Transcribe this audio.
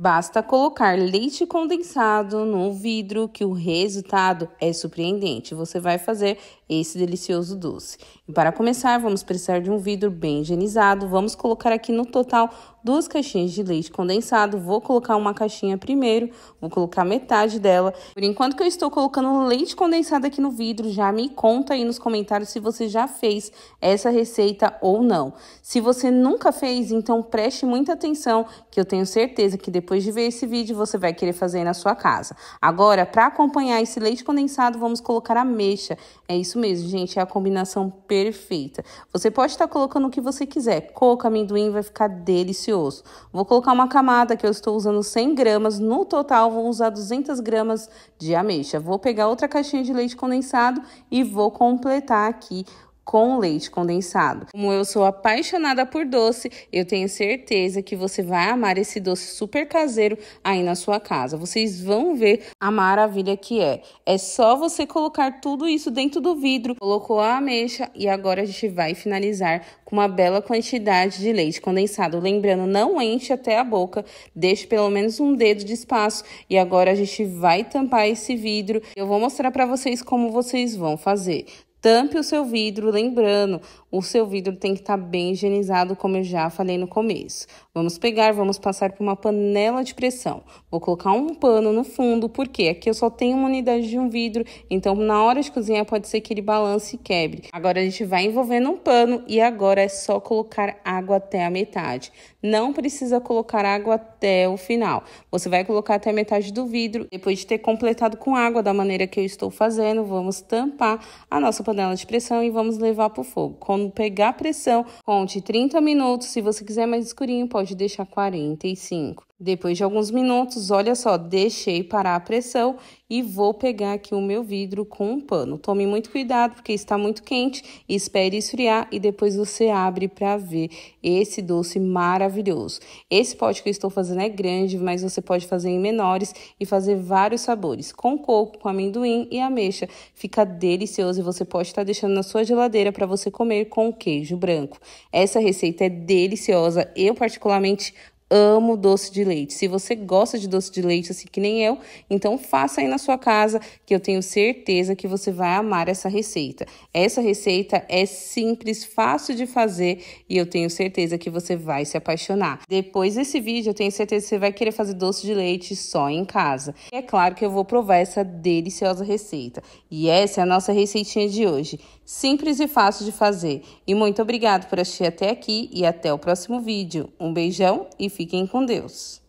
Basta colocar leite condensado no vidro que o resultado é surpreendente. Você vai fazer esse delicioso doce. E para começar, vamos precisar de um vidro bem higienizado. Vamos colocar aqui no total duas caixinhas de leite condensado. Vou colocar uma caixinha primeiro, vou colocar metade dela. Por enquanto que eu estou colocando leite condensado aqui no vidro, já me conta aí nos comentários se você já fez essa receita ou não. Se você nunca fez, então preste muita atenção, que eu tenho certeza que depois de ver esse vídeo você vai querer fazer na sua casa. Agora, para acompanhar esse leite condensado, vamos colocar ameixa. É isso mesmo, gente, é a combinação perfeita. Você pode estar colocando o que você quiser, coco, amendoim, vai ficar delicioso osso. Vou colocar uma camada que eu estou usando 100 gramas, no total vou usar 200 gramas de ameixa. Vou pegar outra caixinha de leite condensado e vou completar aqui com leite condensado. Como eu sou apaixonada por doce, eu tenho certeza que você vai amar esse doce super caseiro aí na sua casa. Vocês vão ver a maravilha que é. É só você colocar tudo isso dentro do vidro. Colocou a ameixa e agora a gente vai finalizar com uma bela quantidade de leite condensado. Lembrando, não enche até a boca, deixe pelo menos um dedo de espaço. E agora a gente vai tampar esse vidro. Eu vou mostrar para vocês como vocês vão fazer. Tampe o seu vidro, lembrando, o seu vidro tem que estar tá bem higienizado, como eu já falei no começo. Vamos pegar, vamos passar por uma panela de pressão. Vou colocar um pano no fundo, porque aqui eu só tenho uma unidade de um vidro, então na hora de cozinhar pode ser que ele balance e quebre. Agora a gente vai envolvendo um pano e agora é só colocar água até a metade. Não precisa colocar água até o final. Você vai colocar até a metade do vidro. Depois de ter completado com água da maneira que eu estou fazendo, vamos tampar a nossa panela de pressão e vamos levar para o fogo forno, pegar pressão. Conte 30 minutos, se você quiser mais escurinho, pode deixar 45. Depois de alguns minutos, olha só, deixei parar a pressão e vou pegar aqui o meu vidro com um pano. Tome muito cuidado porque está muito quente, espere esfriar e depois você abre para ver esse doce maravilhoso. Esse pote que eu estou fazendo é grande, mas você pode fazer em menores e fazer vários sabores, com coco, com amendoim e ameixa. Fica delicioso e você pode estar deixando na sua geladeira para você comer com queijo branco. Essa receita é deliciosa, eu particularmente amo doce de leite. Se você gosta de doce de leite assim que nem eu, então faça aí na sua casa que eu tenho certeza que você vai amar essa receita. Essa receita é simples, fácil de fazer e eu tenho certeza que você vai se apaixonar. Depois desse vídeo, eu tenho certeza que você vai querer fazer doce de leite só em casa. E é claro que eu vou provar essa deliciosa receita. E essa é a nossa receitinha de hoje. Simples e fácil de fazer. E muito obrigado por assistir até aqui e até o próximo vídeo. Um beijão e Fiquem com Deus.